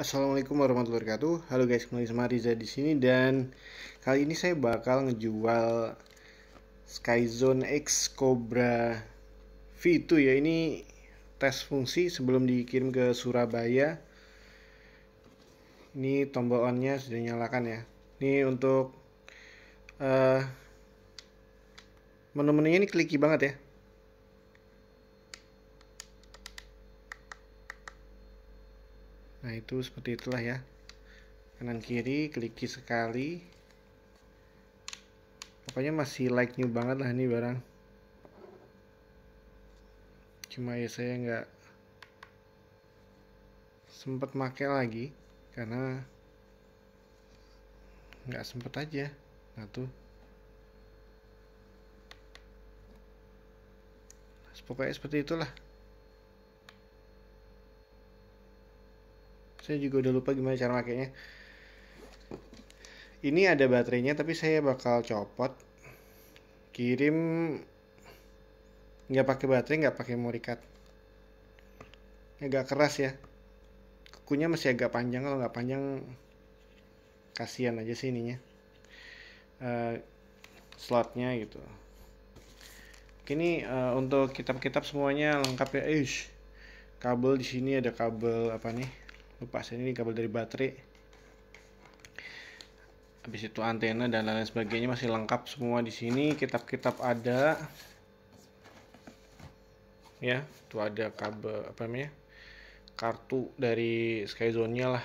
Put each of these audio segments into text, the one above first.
Assalamualaikum warahmatullahi wabarakatuh. Halo guys, kembali sama Riza di sini dan kali ini saya bakal ngejual Skyzone X Cobra V2 ya. Ini tes fungsi sebelum dikirim ke Surabaya. Ini tombol onnya sudah nyalakan ya. Ini untuk uh, menu-menunya ini kliki banget ya. nah itu seperti itulah ya kanan kiri klik sekali pokoknya masih like new banget lah ini barang cuma ya saya nggak sempet make lagi karena nggak sempet aja nah tuh pokoknya seperti itulah saya juga udah lupa gimana cara makainya ini ada baterainya tapi saya bakal copot kirim nggak pakai baterai nggak pakai memory card agak keras ya kukunya masih agak panjang kalau nggak panjang kasihan aja sih ininya uh, slotnya gitu ini uh, untuk kitab-kitab semuanya lengkap ya ish kabel di sini ada kabel apa nih lepasin ini kabel dari baterai habis itu antena dan lain sebagainya masih lengkap semua di sini kitab-kitab ada ya itu ada kabel apa namanya kartu dari skyzone nya lah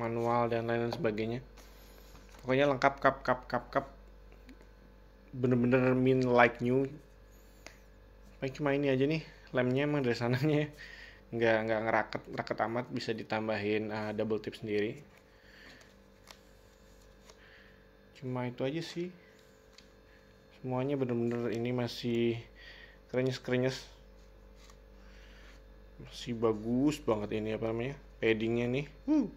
manual dan lain-lain sebagainya pokoknya lengkap kap kap kap kap bener-bener min like new paling cuma ini aja nih lemnya emang dari sananya nggak nggak ngeraket raket amat bisa ditambahin uh, double tip sendiri cuma itu aja sih semuanya bener-bener ini masih krenyes-krenyes masih bagus banget ini apa namanya paddingnya nih uh.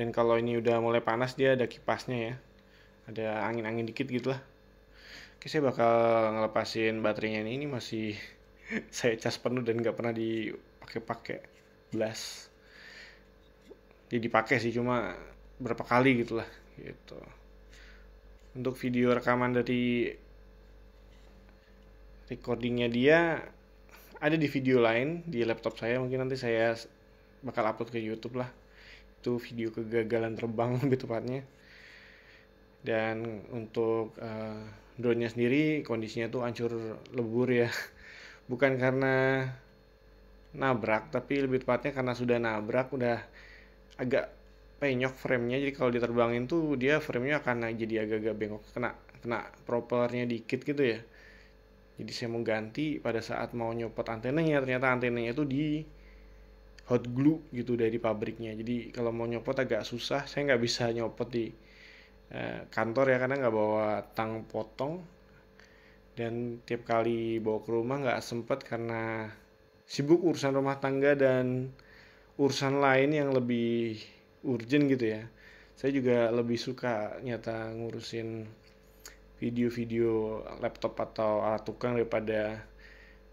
dan kalau ini udah mulai panas dia ada kipasnya ya ada angin-angin dikit gitu lah oke saya bakal ngelepasin baterainya ini, ini masih saya cas penuh dan nggak pernah di pakai pakai blast jadi ya, dipakai sih cuma berapa kali gitulah gitu untuk video rekaman dari recordingnya dia ada di video lain di laptop saya mungkin nanti saya bakal upload ke YouTube lah itu video kegagalan terbang lebih tepatnya dan untuk uh, drone-nya sendiri kondisinya tuh hancur lebur ya bukan karena nabrak tapi lebih tepatnya karena sudah nabrak udah agak penyok framenya jadi kalau diterbangin tuh dia framenya akan jadi agak-agak bengkok kena kena propernya dikit gitu ya jadi saya mau ganti pada saat mau nyopot antenanya ternyata antenanya itu di hot glue gitu dari pabriknya jadi kalau mau nyopot agak susah saya nggak bisa nyopot di eh, kantor ya karena nggak bawa tang potong dan tiap kali bawa ke rumah nggak sempet karena sibuk urusan rumah tangga dan urusan lain yang lebih urgent gitu ya saya juga lebih suka nyata ngurusin video-video laptop atau alat tukang daripada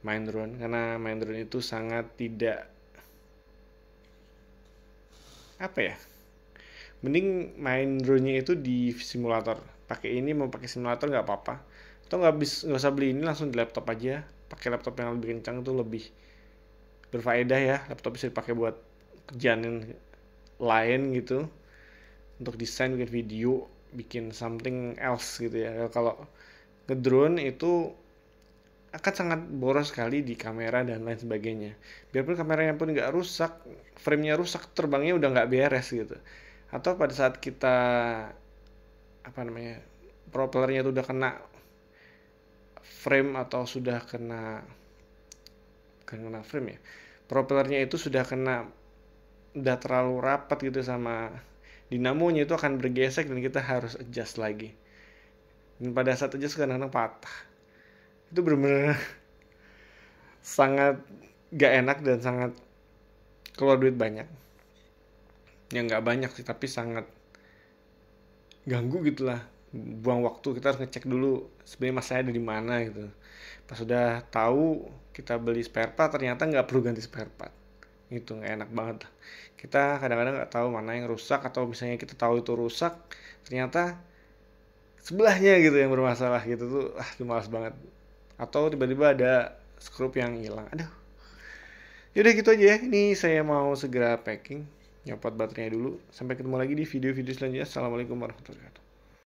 main drone karena main drone itu sangat tidak apa ya mending main drone-nya itu di simulator pakai ini mau pakai simulator nggak apa-apa atau nggak bisa nggak usah beli ini langsung di laptop aja pakai laptop yang lebih kencang itu lebih berfaedah ya laptop bisa dipakai buat kerjaan lain gitu untuk desain bikin video bikin something else gitu ya kalau drone itu akan sangat boros sekali di kamera dan lain sebagainya. Biarpun kameranya pun nggak rusak, framenya rusak, terbangnya udah nggak beres gitu. Atau pada saat kita apa namanya propellernya itu udah kena frame atau sudah kena kena frame ya, propellernya itu sudah kena udah terlalu rapat gitu sama dinamonya itu akan bergesek dan kita harus adjust lagi dan pada saat adjust kadang-kadang patah itu benar-benar sangat gak enak dan sangat keluar duit banyak Yang gak banyak sih tapi sangat ganggu gitulah buang waktu kita harus ngecek dulu sebenarnya masalahnya ada di mana gitu pas sudah tahu kita beli spare part ternyata nggak perlu ganti spare part itu nggak enak banget kita kadang-kadang nggak tahu mana yang rusak atau misalnya kita tahu itu rusak ternyata sebelahnya gitu yang bermasalah gitu tuh ah tuh malas banget atau tiba-tiba ada skrup yang hilang aduh yaudah gitu aja ya ini saya mau segera packing nyopot baterainya dulu sampai ketemu lagi di video-video selanjutnya assalamualaikum warahmatullahi wabarakatuh